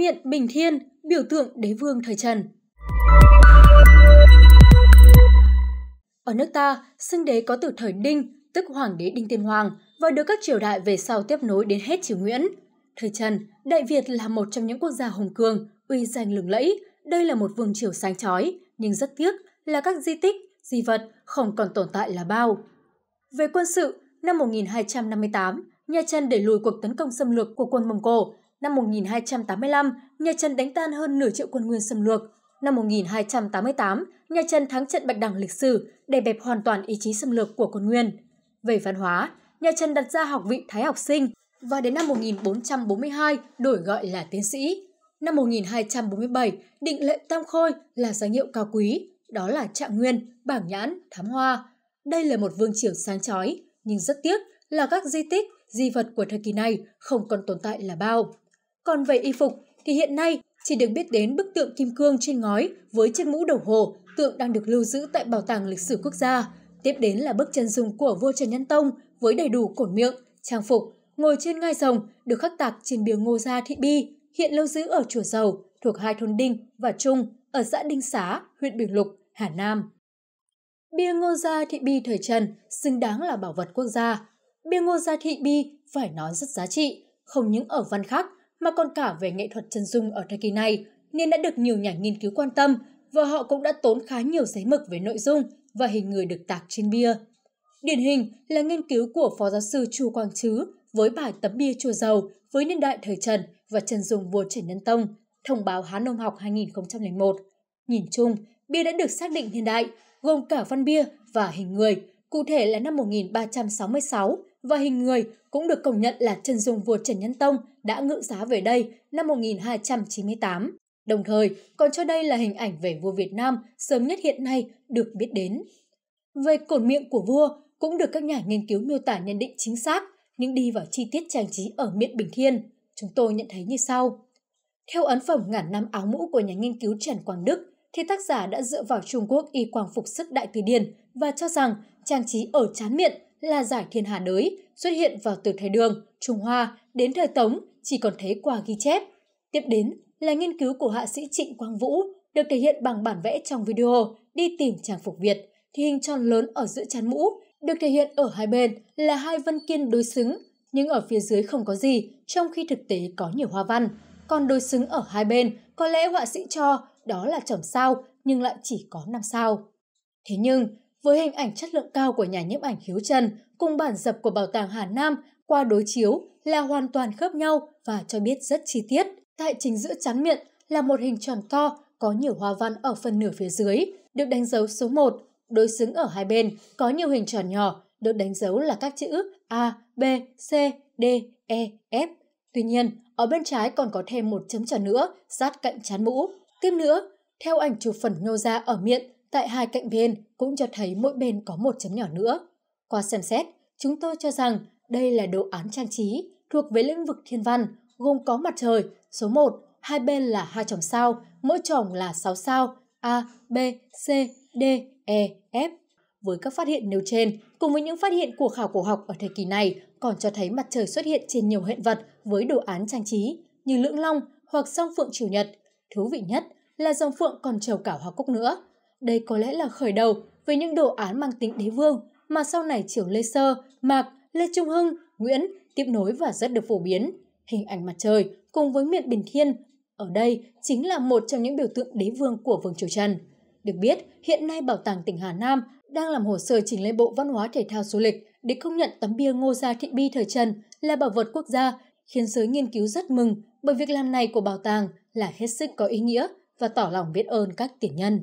miện Bình Thiên, biểu tượng đế vương thời Trần. Ở nước ta, xưng đế có từ thời Đinh, tức Hoàng đế Đinh Tiên Hoàng, và được các triều đại về sau tiếp nối đến hết triều Nguyễn. Thời Trần, Đại Việt là một trong những quốc gia hùng cường, uy danh lừng lẫy. Đây là một vương triều sáng chói, nhưng rất tiếc là các di tích, di vật không còn tồn tại là bao. Về quân sự, năm 1258, nhà Trần đẩy lùi cuộc tấn công xâm lược của quân Mông Cổ, Năm 1285, nhà Trần đánh tan hơn nửa triệu quân Nguyên xâm lược. Năm 1288, nhà Trần thắng trận Bạch Đằng lịch sử, đè bẹp hoàn toàn ý chí xâm lược của quân Nguyên. Về văn hóa, nhà Trần đặt ra học vị Thái học sinh và đến năm 1442 đổi gọi là tiến sĩ. Năm 1247, định lệ Tam Khôi là danh hiệu cao quý, đó là Trạng Nguyên, Bảng Nhãn, Thám Hoa. Đây là một vương triều sáng chói, nhưng rất tiếc là các di tích, di vật của thời kỳ này không còn tồn tại là bao. Còn về y phục thì hiện nay chỉ được biết đến bức tượng kim cương trên ngói với chiếc mũ đầu hồ, tượng đang được lưu giữ tại Bảo tàng Lịch sử Quốc gia. Tiếp đến là bức chân dung của vua Trần Nhân Tông với đầy đủ cổn miệng, trang phục, ngồi trên ngai rồng được khắc tạc trên bia ngô gia thị bi, hiện lưu giữ ở chùa Dầu, thuộc hai thôn Đinh và Trung ở xã Đinh Xá, huyện Bình Lục, Hà Nam. Bia Ngô Gia Thị Bi thời Trần xứng đáng là bảo vật quốc gia. Bia Ngô Gia Thị Bi phải nói rất giá trị, không những ở văn khắc mà còn cả về nghệ thuật chân dung ở thời kỳ này nên đã được nhiều nhà nghiên cứu quan tâm và họ cũng đã tốn khá nhiều giấy mực về nội dung và hình người được tạc trên bia. Điển hình là nghiên cứu của Phó giáo sư Chu Quang Chứ với bài Tấm bia chùa giàu với niên đại thời Trần và chân dung vua Trần Nhân Tông, thông báo Hán Nông học 2001. Nhìn chung, bia đã được xác định hiện đại, gồm cả văn bia và hình người, cụ thể là năm 1366 và hình người cũng được công nhận là chân dung vua Trần Nhân Tông đã ngự giá về đây năm 1298. Đồng thời, còn cho đây là hình ảnh về vua Việt Nam sớm nhất hiện nay được biết đến. Về cột miệng của vua cũng được các nhà nghiên cứu miêu tả nhận định chính xác, nhưng đi vào chi tiết trang trí ở miệng Bình Thiên, chúng tôi nhận thấy như sau. Theo ấn phẩm ngàn năm áo mũ của nhà nghiên cứu Trần Quang Đức, thì tác giả đã dựa vào Trung Quốc y quang phục sức đại từ điển và cho rằng trang trí ở chán miệng là giải thiên hà đới xuất hiện vào từ thời đường, Trung Hoa đến thời Tống chỉ còn thấy qua ghi chép. Tiếp đến là nghiên cứu của họa sĩ Trịnh Quang Vũ được thể hiện bằng bản vẽ trong video đi tìm trang phục Việt thì hình tròn lớn ở giữa chán mũ được thể hiện ở hai bên là hai vân kiên đối xứng nhưng ở phía dưới không có gì trong khi thực tế có nhiều hoa văn còn đối xứng ở hai bên có lẽ họa sĩ cho đó là chẩm sao nhưng lại chỉ có năm sao thế nhưng với hình ảnh chất lượng cao của nhà nhiếp ảnh Hiếu Trần cùng bản dập của Bảo tàng Hà Nam qua đối chiếu là hoàn toàn khớp nhau và cho biết rất chi tiết. Tại chính giữa trán miệng là một hình tròn to có nhiều hoa văn ở phần nửa phía dưới, được đánh dấu số 1. Đối xứng ở hai bên có nhiều hình tròn nhỏ, được đánh dấu là các chữ A, B, C, D, E, F. Tuy nhiên, ở bên trái còn có thêm một chấm tròn nữa sát cạnh chán mũ. Tiếp nữa, theo ảnh chụp phần nhô ra ở miệng Tại hai cạnh bên cũng cho thấy mỗi bên có một chấm nhỏ nữa. Qua xem xét, chúng tôi cho rằng đây là đồ án trang trí thuộc về lĩnh vực thiên văn, gồm có mặt trời, số 1, hai bên là hai chòm sao, mỗi chòm là 6 sao A, B, C, D, E, F. Với các phát hiện nêu trên, cùng với những phát hiện của khảo cổ học ở thời kỳ này, còn cho thấy mặt trời xuất hiện trên nhiều hiện vật với đồ án trang trí như lưỡng long hoặc song phượng chiều nhật. Thú vị nhất là dòng phượng còn trầu cả hoa cúc nữa đây có lẽ là khởi đầu với những đồ án mang tính đế vương mà sau này trưởng Lê Sơ, Mạc, Lê Trung Hưng, Nguyễn tiếp nối và rất được phổ biến. Hình ảnh mặt trời cùng với miệng Bình Thiên ở đây chính là một trong những biểu tượng đế vương của Vương Triều Trần. Được biết, hiện nay Bảo tàng tỉnh Hà Nam đang làm hồ sơ chỉnh lên Bộ Văn hóa Thể thao Du lịch để công nhận tấm bia Ngô Gia Thị Bi thời Trần là bảo vật quốc gia, khiến giới nghiên cứu rất mừng bởi việc làm này của bảo tàng là hết sức có ý nghĩa và tỏ lòng biết ơn các tiền nhân.